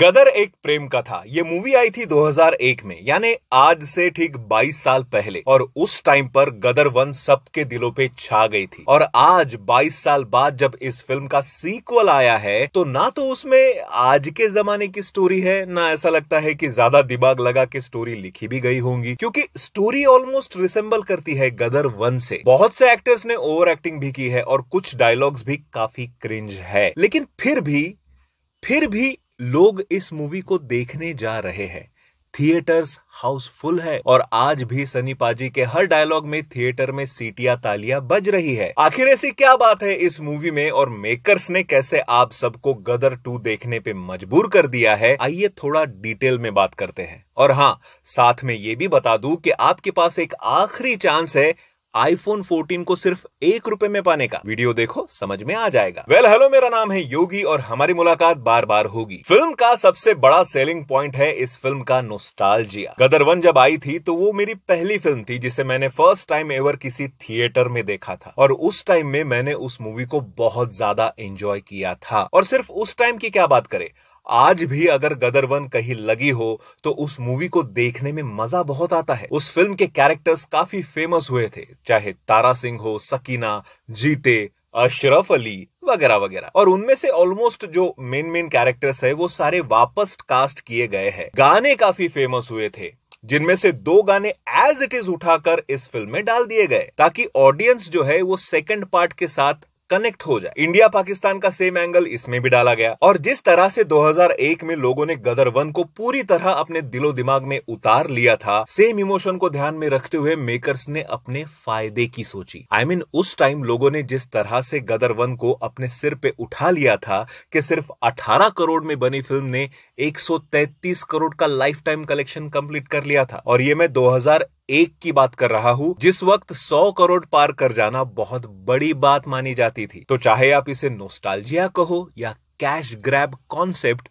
गदर एक प्रेम कथा ये मूवी आई थी 2001 में यानी आज से ठीक 22 साल पहले और उस टाइम पर गदर वन सबके दिलों पे छा गई थी और आज 22 साल बाद जब इस फिल्म का सीक्वल आया है तो ना तो उसमें आज के जमाने की स्टोरी है ना ऐसा लगता है कि ज्यादा दिमाग लगा के स्टोरी लिखी भी गई होंगी क्योंकि स्टोरी ऑलमोस्ट रिसेंबल करती है गदर वन से बहुत से एक्टर्स ने ओवर एक्टिंग भी की है और कुछ डायलॉग्स भी काफी क्रिंज है लेकिन फिर भी फिर भी लोग इस मूवी को देखने जा रहे हैं थिएटर्स हाउसफुल है और आज भी सनी पाजी के हर डायलॉग में थिएटर में सीटिया तालियां बज रही है आखिर ऐसी क्या बात है इस मूवी में और मेकर्स ने कैसे आप सबको गदर टू देखने पे मजबूर कर दिया है आइए थोड़ा डिटेल में बात करते हैं और हाँ साथ में ये भी बता दूं कि आपके पास एक आखिरी चांस है आईफोन 14 को सिर्फ एक रुपए में पाने का वीडियो देखो समझ में आ जाएगा वेल well, हेलो मेरा नाम है योगी और हमारी मुलाकात बार बार होगी फिल्म का सबसे बड़ा सेलिंग पॉइंट है इस फिल्म का नोस्टालजिया गदर वन जब आई थी तो वो मेरी पहली फिल्म थी जिसे मैंने फर्स्ट टाइम एवर किसी थिएटर में देखा था और उस टाइम में मैंने उस मूवी को बहुत ज्यादा एंजॉय किया था और सिर्फ उस टाइम की क्या बात करे आज भी अगर गदर वन कहीं लगी हो तो उस मूवी को देखने में मजा बहुत आता है उस फिल्म के कैरेक्टर्स काफी फेमस हुए थे चाहे तारा सिंह हो सकीना जीते अशरफ अली वगैरह वगैरह और उनमें से ऑलमोस्ट जो मेन मेन कैरेक्टर्स है वो सारे वापस कास्ट किए गए हैं गाने काफी फेमस हुए थे जिनमें से दो गाने एज इट इज उठाकर इस फिल्म में डाल दिए गए ताकि ऑडियंस जो है वो सेकंड पार्ट के साथ कनेक्ट हो जाए इंडिया पाकिस्तान का सेम एंगल इसमें भी डाला गया और जिस तरह से 2001 में लोगों ने गदर वन को पूरी तरह अपने दिलो दिमाग में उतार लिया था सेम इमोशन को ध्यान में रखते हुए मेकर्स ने अपने फायदे की सोची आई I मीन mean, उस टाइम लोगों ने जिस तरह से गदर वन को अपने सिर पे उठा लिया था कि सिर्फ 18 करोड़ में बनी फिल्म ने 133 करोड़ का लाइफ टाइम कलेक्शन कंप्लीट कर लिया था और ये मैं 2001 एक की बात कर रहा हूँ जिस वक्त सौ करोड़ पार कर जाना बहुत बड़ी बात मानी जाती थी तो चाहे आप इसे नोस्टाल्जिया कहो या कैश ग्रैब कॉन्सेप्ट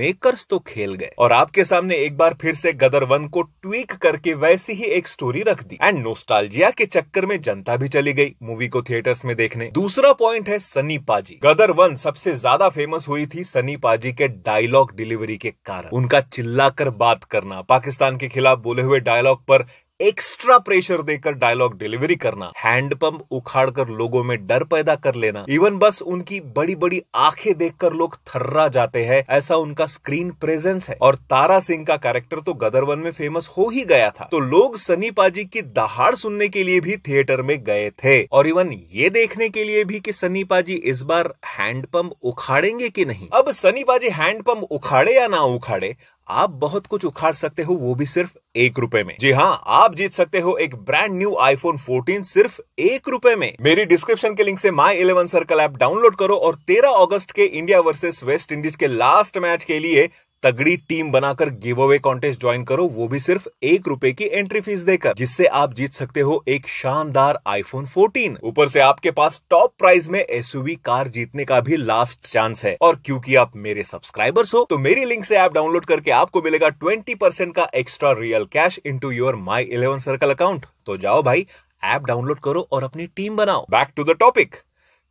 मेकर्स तो खेल गए और आपके सामने एक बार फिर से गदर वन को ट्वीक करके वैसी ही एक स्टोरी रख दी एंड नोस्टालजिया के चक्कर में जनता भी चली गई मूवी को थिएटर्स में देखने दूसरा पॉइंट है सनी पाजी गदर वन सबसे ज्यादा फेमस हुई थी सनी पाजी के डायलॉग डिलीवरी के कारण उनका चिल्लाकर बात करना पाकिस्तान के खिलाफ बोले हुए डायलॉग पर एक्स्ट्रा प्रेशर देकर डायलॉग डिलीवरी करना हैंडपंप उखाड़ कर लोगों में डर पैदा कर लेना इवन बस उनकी बड़ी बड़ी आंखें देखकर लोग थर्रा जाते हैं ऐसा उनका स्क्रीन प्रेजेंस है और तारा सिंह का कैरेक्टर तो गदरवन में फेमस हो ही गया था तो लोग सनी पाजी की दहाड़ सुनने के लिए भी थिएटर में गए थे और इवन ये देखने के लिए भी की सनी पाजी इस बार हैंडपंप उखाड़ेंगे कि नहीं अब सनी पाजी हैंडपंप उखाड़े या ना उखाड़े आप बहुत कुछ उखाड़ सकते हो वो भी सिर्फ एक रुपए में जी हाँ आप जीत सकते हो एक ब्रांड न्यू आईफोन 14 सिर्फ एक रुपए में मेरी डिस्क्रिप्शन के लिंक से My Eleven Circle app download करो और 13 अगस्त के इंडिया वर्सेस वेस्ट इंडीज के लास्ट मैच के लिए तगड़ी टीम बनाकर गिव अवे कॉन्टेस्ट ज्वाइन करो वो भी सिर्फ एक रूपए की एंट्री फीस देकर जिससे आप जीत सकते हो एक शानदार आईफोन 14 ऊपर से आपके पास टॉप प्राइस में एस कार जीतने का भी लास्ट चांस है और क्योंकि आप मेरे सब्सक्राइबर्स हो तो मेरी लिंक से ऐप डाउनलोड करके आपको मिलेगा ट्वेंटी परसेंट का extra real cash to your My Eleven Circle account तो जाओ भाई ऐप डाउनलोड करो और अपनी टीम बनाओ बैक टू द टॉपिक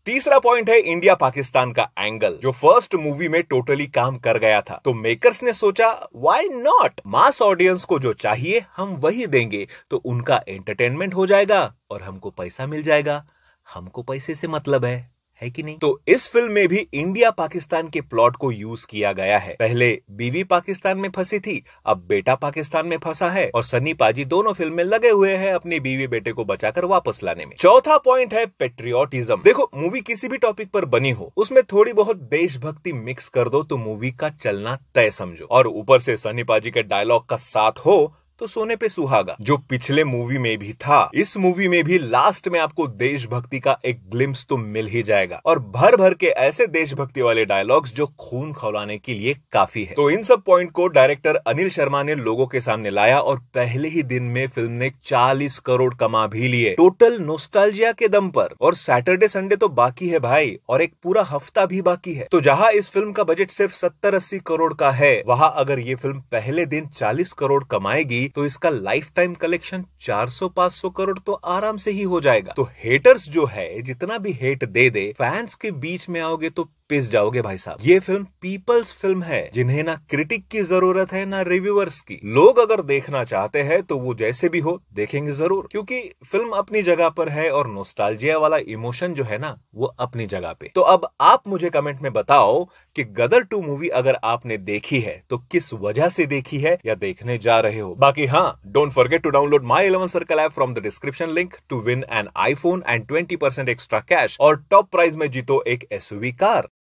तीसरा पॉइंट है इंडिया पाकिस्तान का एंगल जो फर्स्ट मूवी में टोटली काम कर गया था तो मेकर्स ने सोचा व्हाई नॉट मास ऑडियंस को जो चाहिए हम वही देंगे तो उनका एंटरटेनमेंट हो जाएगा और हमको पैसा मिल जाएगा हमको पैसे से मतलब है है कि नहीं तो इस फिल्म में भी इंडिया पाकिस्तान के प्लॉट को यूज किया गया है पहले बीवी पाकिस्तान में फंसी थी अब बेटा पाकिस्तान में फंसा है और सनी पाजी दोनों फिल्म में लगे हुए हैं अपने बीवी बेटे को बचाकर वापस लाने में चौथा पॉइंट है पेट्रियोटिज्म देखो मूवी किसी भी टॉपिक पर बनी हो उसमें थोड़ी बहुत देशभक्ति मिक्स कर दो तो मूवी का चलना तय समझो और ऊपर से सनी पाजी के डायलॉग का साथ हो तो सोने पे सुहागा जो पिछले मूवी में भी था इस मूवी में भी लास्ट में आपको देशभक्ति का एक ग्लिम्स तो मिल ही जाएगा और भर भर के ऐसे देशभक्ति वाले डायलॉग्स जो खून खौलाने के लिए काफी है तो इन सब पॉइंट को डायरेक्टर अनिल शर्मा ने लोगों के सामने लाया और पहले ही दिन में फिल्म ने 40 करोड़ कमा भी लिए टोटल नोस्टालजिया के दम पर और सैटरडे संडे तो बाकी है भाई और एक पूरा हफ्ता भी बाकी है तो जहाँ इस फिल्म का बजट सिर्फ सत्तर अस्सी करोड़ का है वहाँ अगर ये फिल्म पहले दिन चालीस करोड़ कमाएगी तो इसका लाइफ टाइम कलेक्शन 400-500 करोड़ तो आराम से ही हो जाएगा तो हेटर्स जो है जितना भी हेट दे दे फैंस के बीच में आओगे तो पिस जाओगे भाई साहब ये फिल्म पीपल्स फिल्म है जिन्हें ना क्रिटिक की जरूरत है ना रिव्यूअर्स की लोग अगर देखना चाहते हैं तो वो जैसे भी हो देखेंगे जरूर क्योंकि फिल्म अपनी जगह पर है और नोस्टालजिया वाला इमोशन जो है ना वो अपनी जगह पे तो अब आप मुझे कमेंट में बताओ कि गदर टू मूवी अगर आपने देखी है तो किस वजह से देखी है या देखने जा रहे हो बाकी हाँ don't forget to download My Eleven Circle app from the description link to win an iPhone and twenty percent extra cash और टॉप प्राइज में जीतो एक एसयूवी कार